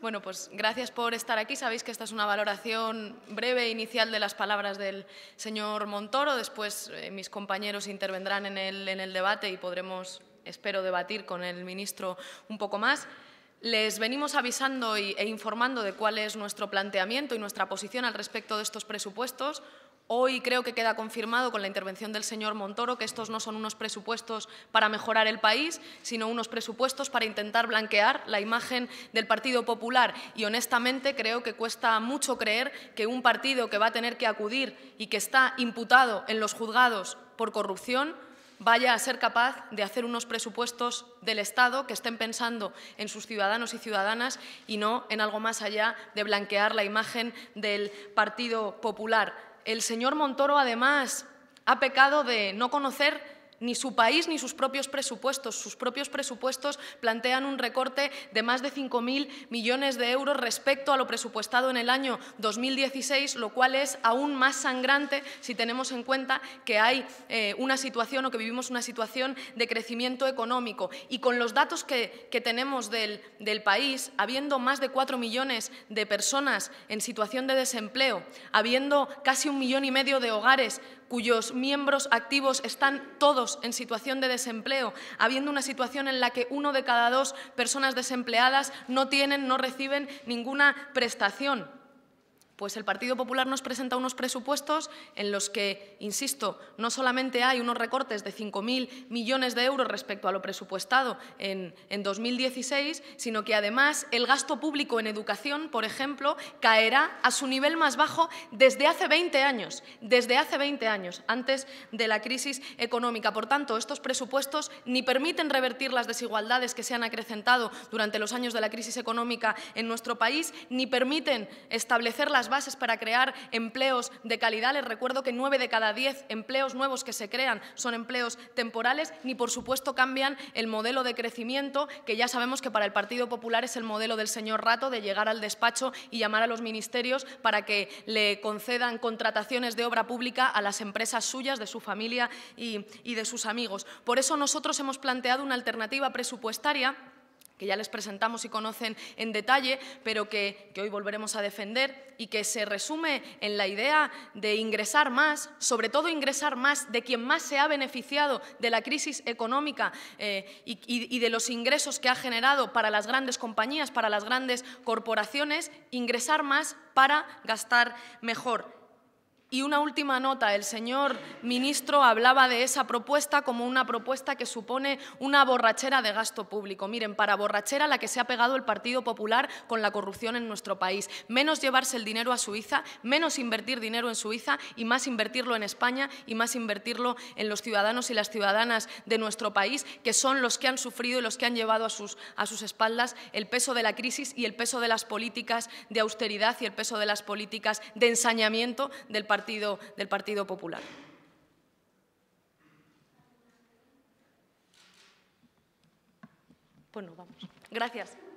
Bueno, pues gracias por estar aquí. Sabéis que esta es una valoración breve inicial de las palabras del señor Montoro. Después eh, mis compañeros intervendrán en el debate y podremos, espero, debatir con el ministro un poco más. Les venimos avisando e informando de cuál es nuestro planteamiento y nuestra posición al respecto de estos presupuestos. Hoy creo que queda confirmado con la intervención del señor Montoro que estos no son unos presupuestos para mejorar el país, sino unos presupuestos para intentar blanquear la imagen del Partido Popular. Y honestamente creo que cuesta mucho creer que un partido que va a tener que acudir y que está imputado en los juzgados por corrupción vaya a ser capaz de hacer unos presupuestos del Estado que estén pensando en sus ciudadanos y ciudadanas y no en algo más allá de blanquear la imagen del Partido Popular. El señor Montoro, además, ha pecado de no conocer ni su país ni sus propios presupuestos. Sus propios presupuestos plantean un recorte de más de 5.000 millones de euros respecto a lo presupuestado en el año 2016, lo cual es aún más sangrante si tenemos en cuenta que hay eh, una situación o que vivimos una situación de crecimiento económico. Y con los datos que, tenemos del, del país, habiendo más de 4 millones de personas en situación de desempleo, habiendo casi un millón y medio de hogares cuyos miembros activos están todos en situación de desempleo, habiendo una situación en la que uno de cada dos personas desempleadas no tienen, no reciben ninguna prestación. Pues el Partido Popular nos presenta unos presupuestos en los que, insisto, no solamente hay unos recortes de 5.000 millones de euros respecto a lo presupuestado en, en, 2016, sino que además el gasto público en educación, por ejemplo, caerá a su nivel más bajo desde hace 20 años, desde hace 20 años, antes de la crisis económica. Por tanto, estos presupuestos ni permiten revertir las desigualdades que se han acrecentado durante los años de la crisis económica en nuestro país, ni permiten establecer las bases para crear empleos de calidad. Les recuerdo que nueve de cada diez empleos nuevos que se crean son empleos temporales, ni por supuesto cambian el modelo de crecimiento, que ya sabemos que para el Partido Popular es el modelo del señor Rato, de llegar al despacho y llamar a los ministerios para que le concedan contrataciones de obra pública a las empresas suyas, de su familia y de sus amigos. Por eso nosotros hemos planteado una alternativa presupuestaria que ya les presentamos y conocen en detalle, pero que, hoy volveremos a defender y que se resume en la idea de ingresar más, sobre todo ingresar más de quien más se ha beneficiado de la crisis económica eh, y, y de los ingresos que ha generado para las grandes compañías, para las grandes corporaciones, ingresar más para gastar mejor. Y una última nota, el señor ministro hablaba de esa propuesta como una propuesta que supone una borrachera de gasto público. Miren, para borrachera la que se ha pegado el Partido Popular con la corrupción en nuestro país. Menos llevarse el dinero a Suiza, menos invertir dinero en Suiza y más invertirlo en España y más invertirlo en los ciudadanos y las ciudadanas de nuestro país, que son los que han sufrido y los que han llevado a sus, a sus espaldas el peso de la crisis y el peso de las políticas de austeridad y el peso de las políticas de ensañamiento del Partido partido, del Partido Popular. Bueno, vamos. Gracias.